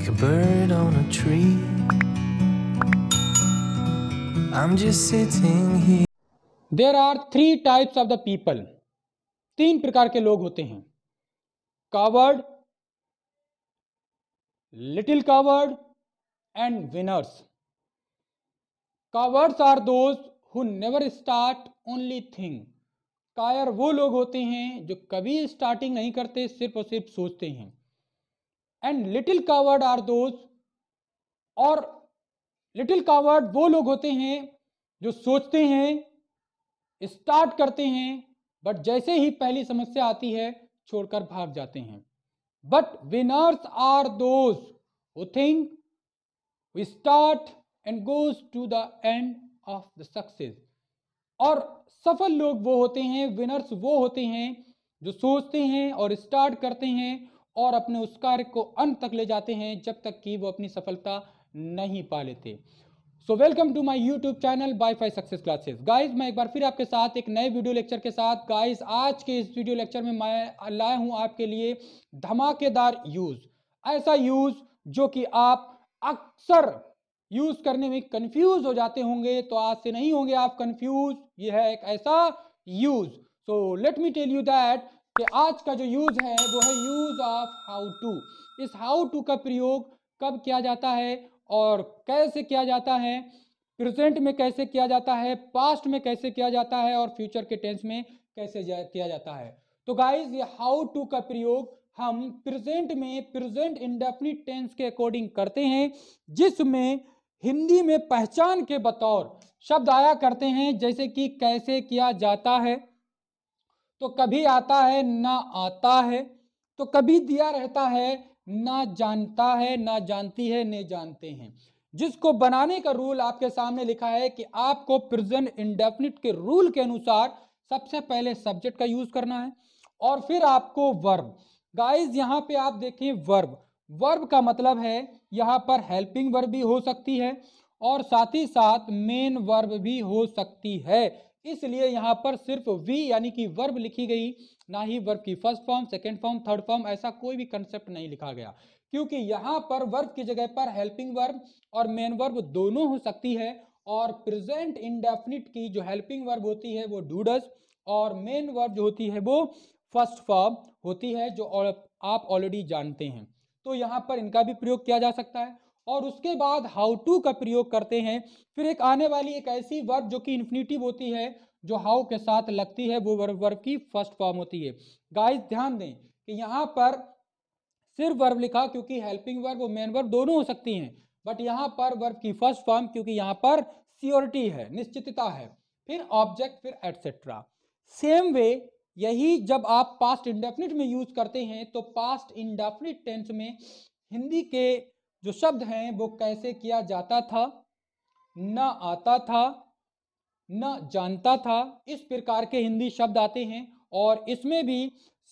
like a bird on a tree. I'm just sitting here. There are three types of the people तीन प्रकार के लोग होते हैं coward little coward and winners cowards are those who never start only think कायर वो लोग होते हैं जो कभी स्टार्टिंग नहीं करते सिर्फ और सिर्फ सोचते हैं and little coward are those और लिटिल कावर्ड वो लोग होते हैं जो सोचते हैं स्टार्ट करते हैं बट जैसे ही पहली समस्या आती है छोड़कर भाग जाते हैं but winners are those who think we start and goes to the end of the success और सफल लोग वो होते हैं विनर्स वो होते हैं जो सोचते हैं और स्टार्ट करते हैं और अपने उस कार्य को अंत तक ले जाते हैं जब तक कि वो अपनी सफलता नहीं पा लेते so welcome to my YouTube channel बाई फाई सक्सेस क्लासेस गाइज मैं एक बार फिर आपके साथ एक नए वीडियो लेक्चर के साथ गाइज आज के इस वीडियो लेक्चर में मैं लाया हूं आपके लिए धमाकेदार यूज ऐसा यूज जो कि आप अक्सर यूज करने में कंफ्यूज हो जाते होंगे तो आज से नहीं होंगे आप कंफ्यूज यह है एक ऐसा use so let me tell you that कि आज का जो यूज है वो है यूज ऑफ हाउ टू इस हाउ टू का प्रयोग कब किया जाता है और कैसे किया जाता है प्रेजेंट में कैसे किया जाता है पास्ट में कैसे किया जाता है और फ्यूचर के टेंस में कैसे जा, किया जाता है तो गाइज ये हाउ टू का प्रयोग हम प्रेजेंट में प्रेजेंट इंडेफिनिट टेंस के अकॉर्डिंग करते हैं जिसमें हिंदी में पहचान के बतौर शब्द आया करते हैं जैसे कि कैसे किया जाता है तो कभी आता है ना आता है तो कभी दिया रहता है ना जानता है ना जानती है न जानते हैं जिसको बनाने का रूल आपके सामने लिखा है कि आपको प्रेजेंट इंडेफिनिट के रूल के अनुसार सबसे पहले सब्जेक्ट का यूज करना है और फिर आपको वर्ब गाइस यहाँ पे आप देखें वर्ब वर्ब का मतलब है यहाँ पर हेल्पिंग वर्ब भी हो सकती है और साथ ही साथ मेन वर्ब भी हो सकती है इसलिए यहाँ पर सिर्फ वी यानी कि वर्ब लिखी गई ना ही वर्ब की first form second form third form ऐसा कोई भी कंसेप्ट नहीं लिखा गया क्योंकि यहाँ पर वर्ब की जगह पर हेल्पिंग वर्ब और मेन वर्ब दोनों हो सकती है और प्रेजेंट इंडेफिनिट की जो हेल्पिंग वर्ब होती है वो डूडस और मेन वर्ब जो होती है वो फर्स्ट फॉर्म होती है जो आप ऑलरेडी जानते हैं तो यहाँ पर इनका भी प्रयोग किया जा सकता है और उसके बाद हाउ टू का प्रयोग करते हैं फिर एक आने वाली एक ऐसी वर्ब जो कि इन्फिनिटिव होती है जो हाउ के साथ लगती है वो वर्ब वर्ब की फर्स्ट फॉर्म होती है गाइस ध्यान दें कि यहाँ पर सिर्फ वर्ब लिखा क्योंकि हेल्पिंग वर्ब और मेन वर्ब दोनों हो सकती हैं बट यहाँ पर वर्ब की फर्स्ट फॉर्म क्योंकि यहाँ पर सियोरिटी है निश्चितता है फिर ऑब्जेक्ट फिर एटसेट्रा सेम वे यही जब आप पास्ट इंडेफिनिट में यूज करते हैं तो पास्ट इंडेफिनिट टेंस में हिंदी के जो शब्द हैं वो कैसे किया जाता था न आता था न जानता था इस प्रकार के हिंदी शब्द आते हैं और इसमें भी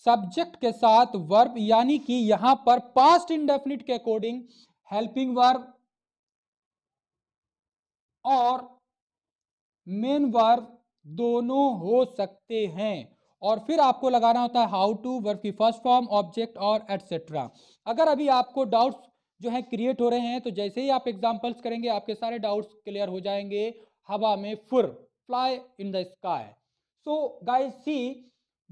सब्जेक्ट के साथ वर्ब यानी कि यहां पर पास्ट इंडेफिनिट के अकॉर्डिंग हेल्पिंग वर्ब और मेन वर्ब दोनों हो सकते हैं और फिर आपको लगाना होता है हाउ टू वर्ब की फर्स्ट फॉर्म ऑब्जेक्ट और एटसेट्रा अगर अभी आपको डाउट्स जो है क्रिएट हो रहे हैं तो जैसे ही आप एग्जाम्पल्स करेंगे आपके सारे डाउट्स क्लियर हो जाएंगे हवा में फुर fly in the sky so guys see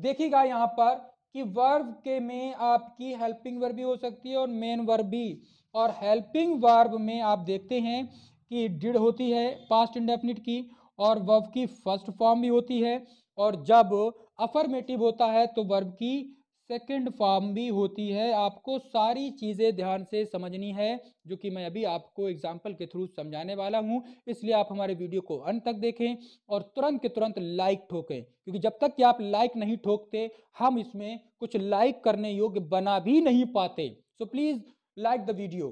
देखिएगा यहाँ पर कि वर्ब के में आपकी हेल्पिंग वर्ब भी हो सकती है और मेन वर्ब भी और हेल्पिंग वर्ब में आप देखते हैं कि डिड होती है पास्ट इंडेफिनिट की और वर्ब की फर्स्ट फॉर्म भी होती है और जब अफर्मेटिव होता है तो वर्ब की सेकंड फॉर्म भी होती है आपको सारी चीज़ें ध्यान से समझनी है जो कि मैं अभी आपको एग्जाम्पल के थ्रू समझाने वाला हूं इसलिए आप हमारे वीडियो को अंत तक देखें और तुरंत के तुरंत लाइक ठोकें क्योंकि जब तक कि आप लाइक नहीं ठोकते हम इसमें कुछ लाइक करने योग्य बना भी नहीं पाते so please like the video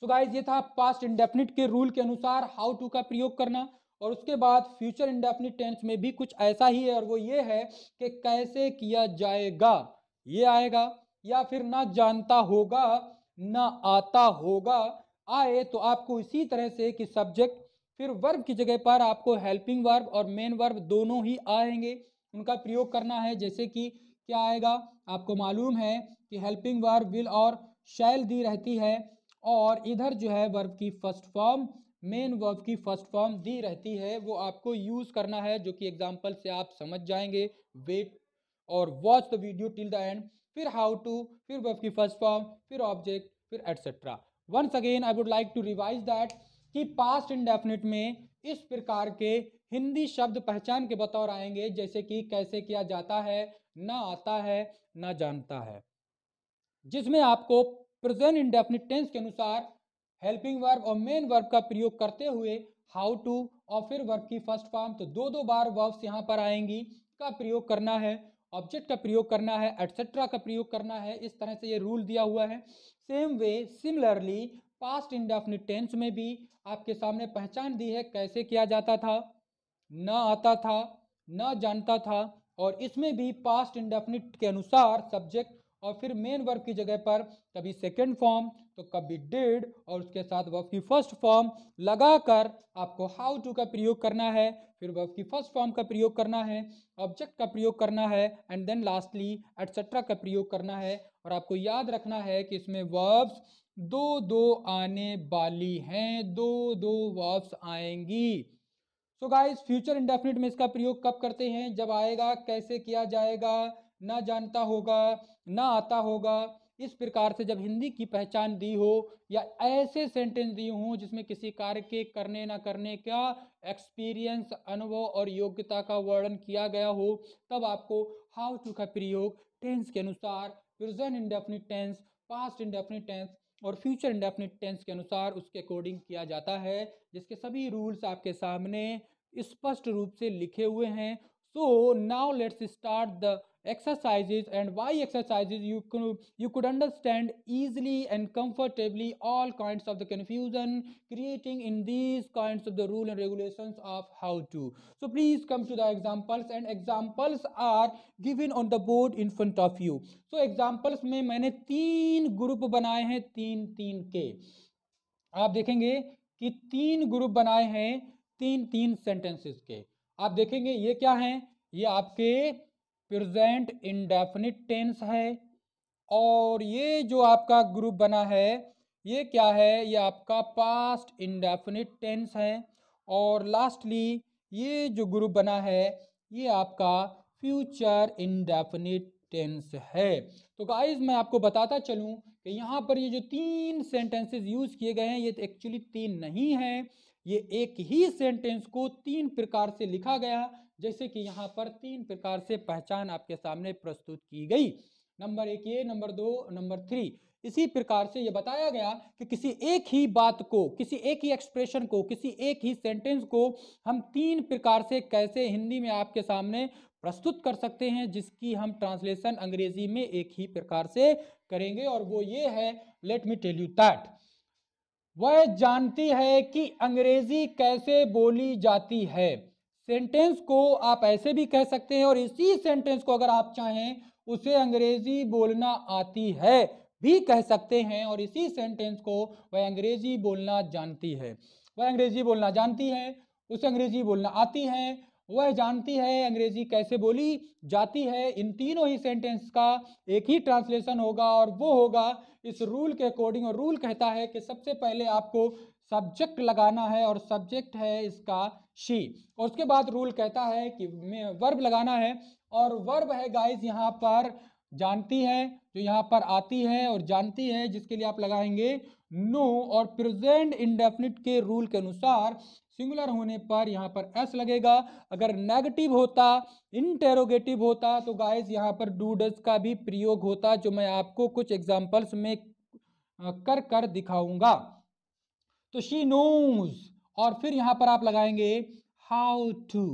so guys ये था पास्ट इंडेफिनिट के रूल के अनुसार हाउ टू का प्रयोग करना और उसके बाद फ्यूचर इंडेफिनिट टेंस में भी कुछ ऐसा ही है और वो ये है कि कैसे किया जाएगा ये आएगा या फिर ना जानता होगा ना आता होगा आए तो आपको इसी तरह से कि सब्जेक्ट फिर वर्ब की जगह पर आपको हेल्पिंग वर्ब और मेन वर्ब दोनों ही आएंगे उनका प्रयोग करना है जैसे कि क्या आएगा आपको मालूम है कि हेल्पिंग वर्ब विल और शैल दी रहती है और इधर जो है वर्ब की फर्स्ट फॉर्म मेन वर्ब की फर्स्ट फॉर्म दी रहती है वो आपको यूज़ करना है जो कि एग्जाम्पल से आप समझ जाएंगे वेट और watch the video till the end फिर हाउ टू फिर वर्ब की फर्स्ट फॉर्म फिर ऑब्जेक्ट फिर etcetera once again I would like to revise that कि पास्ट इंडेफिनिट में इस प्रकार के हिंदी शब्द पहचान के बतौर आएंगे जैसे कि कैसे किया जाता है ना आता है ना जानता है जिसमें आपको प्रेजेंट इंडेफिनिट टेंस के अनुसार हेल्पिंग वर्ब और मेन वर्ब का प्रयोग करते हुए हाउ टू और फिर वर्ब की फर्स्ट फॉर्म तो दो दो बार वर्ब्स यहाँ पर आएंगी का प्रयोग करना है ऑब्जेक्ट का प्रयोग करना है एट्सेट्रा का प्रयोग करना है इस तरह से ये रूल दिया हुआ है same way similarly past indefinite tense में भी आपके सामने पहचान दी है कैसे किया जाता था न आता था न जानता था और इसमें भी पास्ट इंडेफिनिट के अनुसार सब्जेक्ट और फिर मेन वर्ब की जगह पर कभी सेकेंड फॉर्म तो कभी डेड और उसके साथ वर्ब की फर्स्ट फॉर्म लगाकर आपको हाउ टू का प्रयोग करना है फिर वर्ब की फर्स्ट फॉर्म का प्रयोग करना है ऑब्जेक्ट का प्रयोग करना है एंड देन लास्टली एट्सेट्रा का प्रयोग करना है और आपको याद रखना है कि इसमें वर्ब्स दो दो आने वाली हैं दो दो वर्ब्स आएंगी सो गाइस फ्यूचर इंडेफिनिट में इसका प्रयोग कब करते हैं जब आएगा कैसे किया जाएगा ना जानता होगा ना आता होगा इस प्रकार से जब हिंदी की पहचान दी हो या ऐसे सेंटेंस दिए हों जिसमें किसी कार्य के करने ना करने का एक्सपीरियंस अनुभव और योग्यता का वर्णन किया गया हो तब आपको हाउ टू का प्रयोग टेंस के अनुसार present indefinite tense past indefinite tense और फ्यूचर इंडेफिनिट टेंस के अनुसार उसके अकॉर्डिंग किया जाता है जिसके सभी रूल्स आपके सामने स्पष्ट रूप से लिखे हुए हैं so now let's start the exercises and why exercises you could you could understand easily and comfortably all kinds of the confusion creating in these kinds of the rule and regulations of how to so please come to the examples and examples are given on the board in front of you so examples mein maine teen group banaye hain teen teen ke aap dekhenge ki teen group banaye hain teen teen sentences ke aap dekhenge ye kya hain ये आपके present indefinite tense है और ये जो आपका group बना है ये क्या है ये आपका पास्ट इंडेफिनिट टेंस है और लास्टली ये जो ग्रुप बना है ये आपका फ्यूचर इंडेफिनिट टेंस है तो गाइज मैं आपको बताता चलूँ कि यहाँ पर ये जो तीन सेंटेंसेस यूज़ किए गए हैं ये एक्चुअली तो तीन नहीं है ये एक ही सेंटेंस को तीन प्रकार से लिखा गया जैसे कि यहाँ पर तीन प्रकार से पहचान आपके सामने प्रस्तुत की गई नंबर एक ये नंबर दो नंबर थ्री इसी प्रकार से यह बताया गया कि किसी एक ही बात को किसी एक ही एक्सप्रेशन को किसी एक ही सेंटेंस को हम तीन प्रकार से कैसे हिंदी में आपके सामने प्रस्तुत कर सकते हैं जिसकी हम ट्रांसलेशन अंग्रेजी में एक ही प्रकार से करेंगे और वो ये है let me tell you that वह जानती है कि अंग्रेजी कैसे बोली जाती है सेंटेंस को आप ऐसे भी कह सकते हैं और इसी सेंटेंस को अगर आप चाहें उसे अंग्रेजी बोलना आती है भी कह सकते हैं और इसी सेंटेंस को वह अंग्रेजी बोलना जानती है वह अंग्रेजी बोलना जानती है उसे अंग्रेजी बोलना आती है वह जानती है अंग्रेजी कैसे बोली जाती है इन तीनों ही सेंटेंस का एक ही ट्रांसलेशन होगा और वो होगा इस रूल के अकॉर्डिंग और रूल कहता है कि सबसे पहले आपको सब्जेक्ट लगाना है और सब्जेक्ट है इसका शी और उसके बाद रूल कहता है कि वर्ब लगाना है और वर्ब है गाइस यहाँ पर जानती है जो यहाँ पर आती है और जानती है जिसके लिए आप लगाएंगे नो और प्रेजेंट इंडेफिनिट के रूल के अनुसार सिंगुलर होने पर यहाँ पर एस लगेगा अगर नेगेटिव होता इंटेरोगेटिव होता तो गाइस यहाँ पर डूडस का भी प्रयोग होता जो मैं आपको कुछ एग्जाम्पल्स में कर कर दिखाऊंगा तो शी नोज और फिर यहाँ पर आप लगाएंगे हाउ टू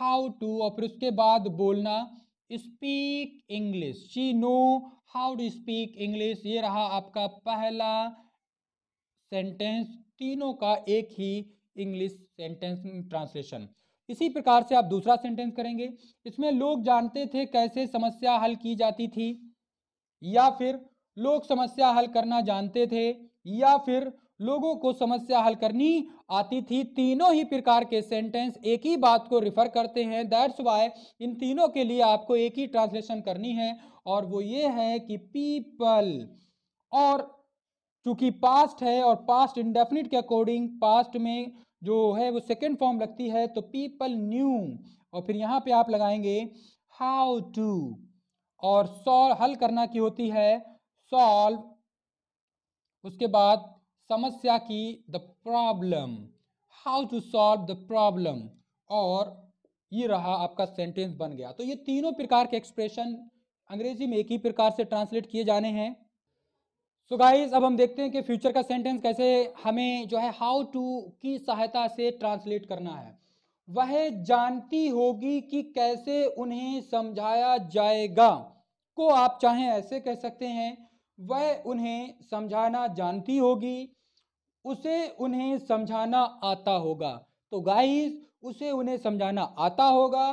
हाउ टू और फिर उसके बाद बोलना speak English she know how to speak English ये रहा आपका पहला सेंटेंस तीनों का एक ही इंग्लिश सेंटेंस ट्रांसलेशन इसी प्रकार से आप दूसरा सेंटेंस करेंगे इसमें लोग जानते थे कैसे समस्या हल की जाती थी या फिर लोग समस्या हल करना जानते थे या फिर लोगों को समस्या हल करनी आती थी तीनों ही प्रकार के सेंटेंस एक ही बात को रिफर करते हैं दैट्स वाई इन तीनों के लिए आपको एक ही ट्रांसलेशन करनी है और वो ये है कि पीपल और चूंकि पास्ट है और पास्ट इंडेफिनिट के अकॉर्डिंग पास्ट में जो है वो सेकेंड फॉर्म लगती है तो पीपल न्यू और फिर यहाँ पे आप लगाएंगे हाउ टू और सॉल्व हल करना की होती है सॉल्व उसके बाद समस्या की the problem how to solve the problem और ये रहा आपका सेंटेंस बन गया तो ये तीनों प्रकार के एक्सप्रेशन अंग्रेजी में एक ही प्रकार से ट्रांसलेट किए जाने हैं सो so गाइज अब हम देखते हैं कि फ्यूचर का सेंटेंस कैसे हमें जो है हाउ टू की सहायता से ट्रांसलेट करना है वह जानती होगी कि कैसे उन्हें समझाया जाएगा को आप चाहें ऐसे कह सकते हैं वह उन्हें समझाना जानती होगी उसे उन्हें समझाना आता होगा तो गाइस उसे उन्हें समझाना आता होगा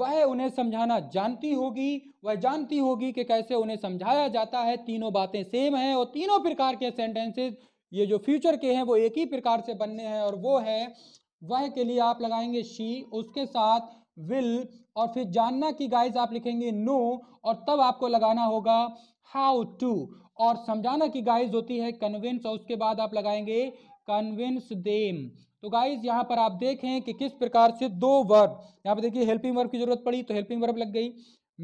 वह उन्हें समझाना जानती होगी वह जानती होगी कि कैसे उन्हें समझाया जाता है तीनों बातें सेम हैं और तीनों प्रकार के सेंटेंसेस ये जो फ्यूचर के हैं वो एक ही प्रकार से बनने हैं और वो है वह के लिए आप लगाएंगे शी उसके साथ विल और फिर जानना की गाइज आप लिखेंगे नो और तब आपको लगाना होगा हाउ टू और समझाना की गाइज होती है कन्विंस और उसके बाद आप लगाएंगे कन्विंस देम तो गाइज यहाँ पर आप देखें कि किस प्रकार से दो वर्ब यहाँ पर देखिए हेल्पिंग वर्ब की जरूरत पड़ी तो हेल्पिंग वर्ब लग गई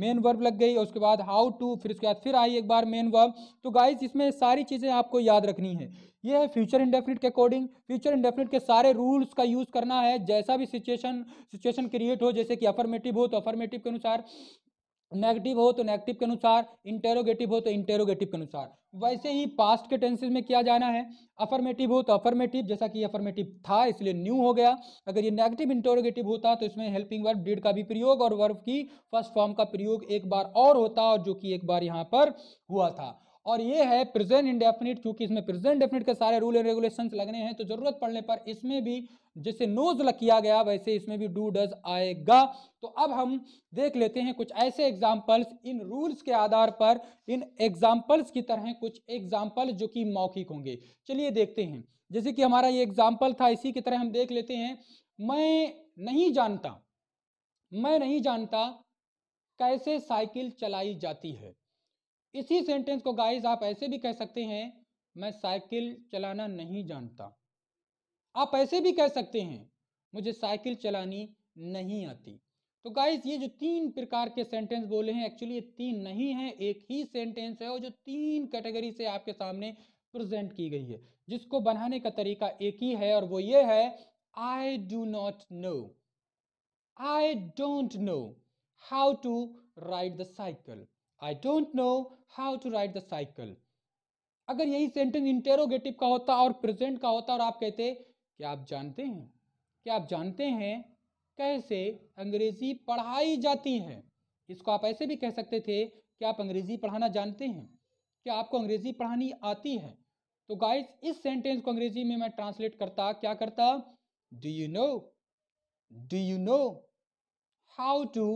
मेन वर्ब लग गई उसके बाद हाउ टू फिर उसके बाद फिर आई एक बार मेन वर्ब तो गाइज इसमें सारी चीज़ें आपको याद रखनी है ये है फ्यूचर इंडेफिनिट के अकॉर्डिंग फ्यूचर इंडेफिनिट के सारे रूल्स का यूज़ करना है जैसा भी सिचुएशन सिचुएशन क्रिएट हो जैसे कि अफर्मेटिव हो तो अफर्मेटिव के अनुसार नेगेटिव हो तो नेगेटिव के अनुसार इंटेरोगेटिव हो तो इंटेरोगेटिव के अनुसार वैसे ही पास्ट के टेंसेज में क्या जाना है अफर्मेटिव हो तो अफर्मेटिव जैसा कि अफर्मेटिव था इसलिए न्यू हो गया अगर ये नेगेटिव इंटेरोगेटिव होता तो इसमें हेल्पिंग वर्ब डिड का भी प्रयोग और वर्ब की फर्स्ट फॉर्म का प्रयोग एक बार और होता और जो कि एक बार यहाँ पर हुआ था और ये है प्रेजेंट इंडेफिनिट क्योंकि इसमें प्रेजेंट डेफिनिट के सारे रूल एंड रेगुलेशंस लगने हैं तो जरूरत पड़ने पर इसमें भी जैसे नोज लग किया गया वैसे इसमें भी डू डज आएगा तो अब हम देख लेते हैं कुछ ऐसे एग्जाम्पल्स इन रूल्स के आधार पर इन एग्जाम्पल्स की तरह कुछ एग्जाम्पल जो कि मौखिक होंगे चलिए देखते हैं जैसे कि हमारा ये एग्जाम्पल था इसी की तरह हम देख लेते हैं मैं नहीं जानता मैं नहीं जानता कैसे साइकिल चलाई जाती है इसी सेंटेंस को गाइज आप ऐसे भी कह सकते हैं मैं साइकिल चलाना नहीं जानता आप ऐसे भी कह सकते हैं मुझे साइकिल चलानी नहीं आती तो गाइज ये जो तीन प्रकार के सेंटेंस बोले हैं एक्चुअली ये तीन नहीं है एक ही सेंटेंस है और जो तीन कैटेगरी से आपके सामने प्रेजेंट की गई है जिसको बनाने का तरीका एक ही है और वो ये है I do not know I don't know how to ride the cycle I don't know how to ride the cycle अगर यही सेंटेंस इंटेरोगेटिव का होता और प्रेजेंट का होता और आप कहते क्या आप जानते हैं क्या आप जानते हैं कैसे अंग्रेजी पढ़ाई जाती है इसको आप ऐसे भी कह सकते थे कि आप अंग्रेजी पढ़ाना जानते हैं क्या आपको अंग्रेजी पढ़ानी आती है तो गाइस इस सेंटेंस को अंग्रेजी में मैं ट्रांसलेट करता क्या करता do you know do you know how to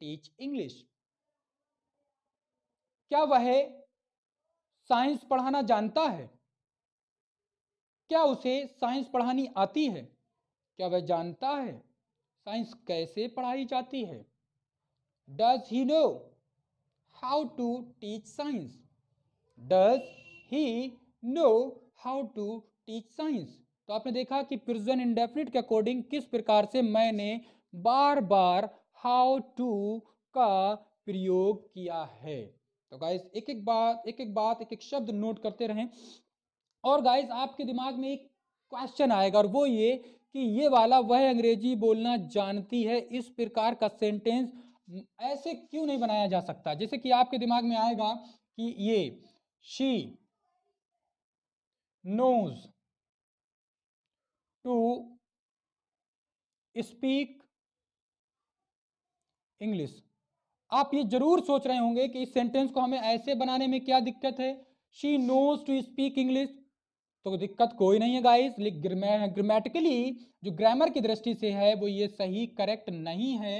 teach English क्या वह साइंस पढ़ाना जानता है क्या उसे साइंस पढ़ानी आती है क्या वह जानता है साइंस कैसे पढ़ाई जाती है does he know how to teach science does he know how to teach science तो आपने देखा कि प्रिजन इंडेफिनिट के अकॉर्डिंग किस प्रकार से मैंने बार बार हाउ टू का प्रयोग किया है तो गाइज एक एक बात एक एक बात एक एक शब्द नोट करते रहें और गाइज आपके दिमाग में एक क्वेश्चन आएगा और वो ये कि ये वाला वह अंग्रेजी बोलना जानती है इस प्रकार का सेंटेंस ऐसे क्यों नहीं बनाया जा सकता जैसे कि आपके दिमाग में आएगा कि ये she knows to speak English आप ये जरूर सोच रहे होंगे कि इस सेंटेंस को हमें ऐसे बनाने में क्या दिक्कत है she knows to speak English तो दिक्कत कोई नहीं है गाइस ग्रामेटिकली जो ग्रामर की दृष्टि से है वो ये सही करेक्ट नहीं है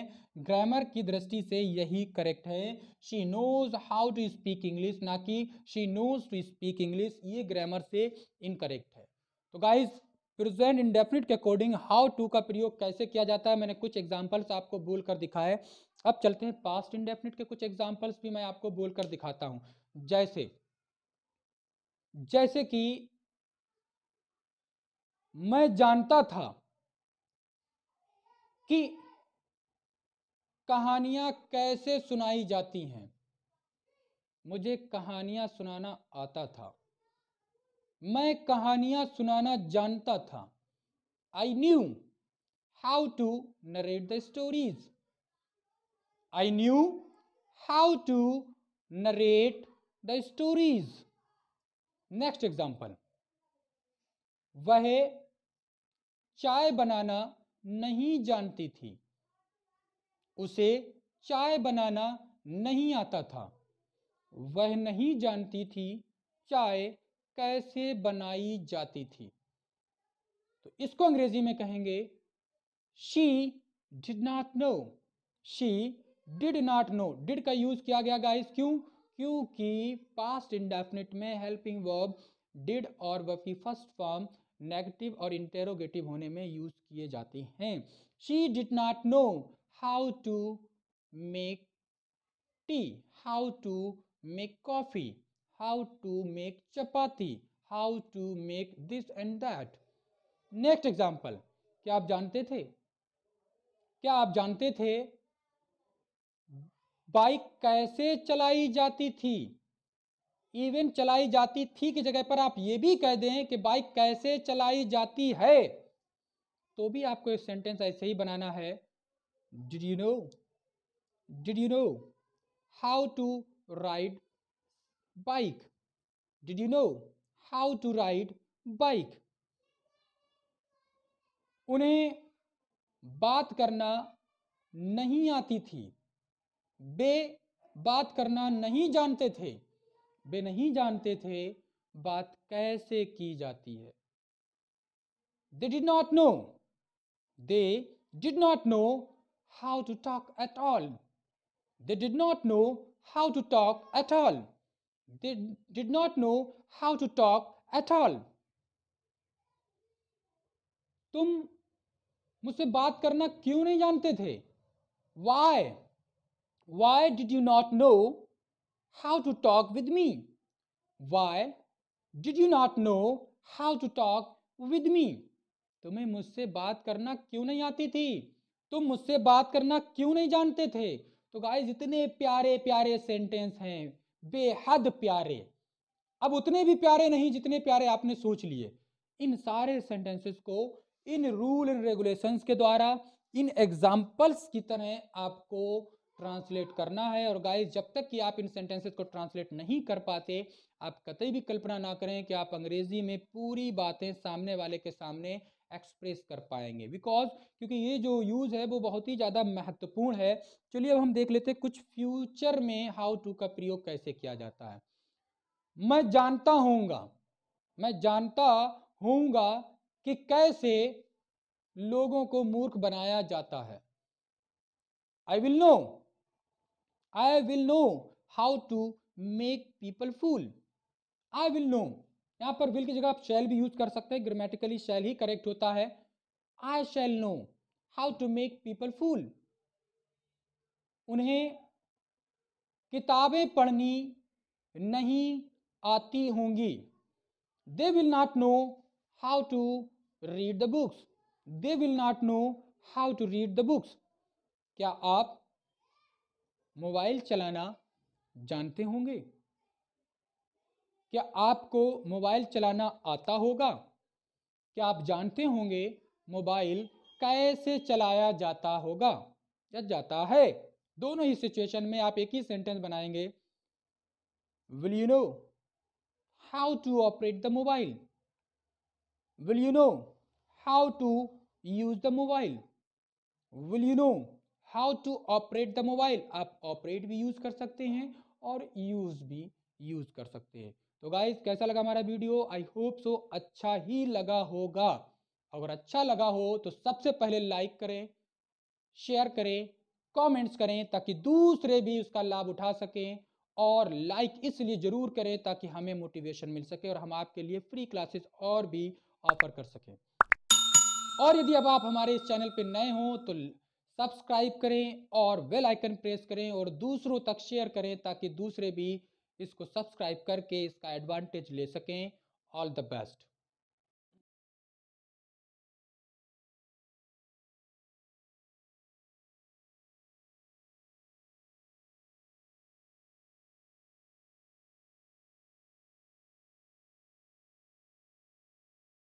ग्रामर की दृष्टि से यही करेक्ट है she knows how to speak English ना कि she knows to speak English ये ग्रामर से इनकरेक्ट है तो गाइज प्रेजेंट इंडेफिनिट के अकॉर्डिंग हाउ टू का प्रयोग कैसे किया जाता है मैंने कुछ एग्जाम्पल्स आपको बोल कर दिखाए अब चलते हैं पास्ट इंडेफिनिट के कुछ एग्जाम्पल्स भी मैं आपको बोलकर दिखाता हूं जैसे जैसे कि मैं जानता था कि कहानियां कैसे सुनाई जाती हैं मुझे कहानियां सुनाना आता था मैं कहानियां सुनाना जानता था I knew how to narrate the stories I knew how to narrate the stories. Next example. वह चाय बनाना नहीं जानती थी उसे चाय बनाना नहीं आता था वह नहीं जानती थी चाय कैसे बनाई जाती थी तो इसको अंग्रेजी में कहेंगे she did not know she did not know did का यूज किया गया गाइस क्यों क्योंकि पास्ट इंडेफिनिट में हेल्पिंग वर्ब डिड और वर्ब की फर्स्ट फॉर्म नेगेटिव और इंटेरोगेटिव होने में यूज किए जाते हैं she did not know how to make tea how to make coffee how to make chapati how to make this and that next example क्या आप जानते थे क्या आप जानते थे बाइक कैसे चलाई जाती थी इवन चलाई जाती थी की जगह पर आप ये भी कह दें कि बाइक कैसे चलाई जाती है तो भी आपको एक सेंटेंस ऐसे ही बनाना है did you know did you know how to ride bike did you know how to ride bike उन्हें बात करना नहीं आती थी बे बात करना नहीं जानते थे वे नहीं जानते थे बात कैसे की जाती है they did not know they did not know how to talk at all they did not know how to talk at all they did not know how to talk at all तुम मुझसे बात करना क्यों नहीं जानते थे why Why did you not know how to talk with me? Why did you not know how to talk with me? तुम्हें मुझसे बात करना क्यों नहीं आती थी तुम मुझसे बात करना क्यों नहीं जानते थे तो गाइज इतने प्यारे प्यारे सेंटेंस हैं बेहद प्यारे अब उतने भी प्यारे नहीं जितने प्यारे आपने सोच लिए इन सारे सेंटेंसेस को इन रूल एंड रेगुलेशंस के द्वारा इन एग्जाम्पल्स की तरह आपको ट्रांसलेट करना है और गाइस जब तक कि आप इन सेंटेंसेस को ट्रांसलेट नहीं कर पाते आप कतई भी कल्पना ना करें कि आप अंग्रेजी में पूरी बातें सामने वाले के सामने एक्सप्रेस कर पाएंगे बिकॉज क्योंकि ये जो यूज़ है वो बहुत ही ज़्यादा महत्वपूर्ण है चलिए अब हम देख लेते हैं कुछ फ्यूचर में हाउ टू का प्रयोग कैसे किया जाता है मैं जानता हूँगा मैं जानता हूँगा कि कैसे लोगों को मूर्ख बनाया जाता है I will know I will know how to make people fool I will know यहाँ पर विल की जगह आप शैल भी यूज कर सकते हैं ग्रामेटिकली शैल ही करेक्ट होता है I shall know how to make people fool उन्हें किताबें पढ़नी नहीं आती होंगी they will not know how to read the books they will not know how to read the books क्या आप मोबाइल चलाना जानते होंगे क्या आपको मोबाइल चलाना आता होगा क्या आप जानते होंगे मोबाइल कैसे चलाया जाता होगा या जाता है दोनों ही सिचुएशन में आप एक ही सेंटेंस बनाएंगे will you know how to operate the mobile will you know how to use the mobile will you know how to operate the mobile आप ऑपरेट भी यूज़ कर सकते हैं और यूज़ भी यूज़ कर सकते हैं तो गाइज कैसा लगा हमारा वीडियो आई होप सो अच्छा ही लगा होगा अगर अच्छा लगा हो तो सबसे पहले लाइक करें शेयर करें कमेंट्स करें ताकि दूसरे भी उसका लाभ उठा सकें और लाइक इसलिए ज़रूर करें ताकि हमें मोटिवेशन मिल सके और हम आपके लिए फ्री क्लासेस और भी ऑफर कर सकें और यदि अब आप हमारे इस चैनल पर नए हों तो सब्सक्राइब करें और बेल आइकन प्रेस करें और दूसरों तक शेयर करें ताकि दूसरे भी इसको सब्सक्राइब करके इसका एडवांटेज ले सकें ऑल द बेस्ट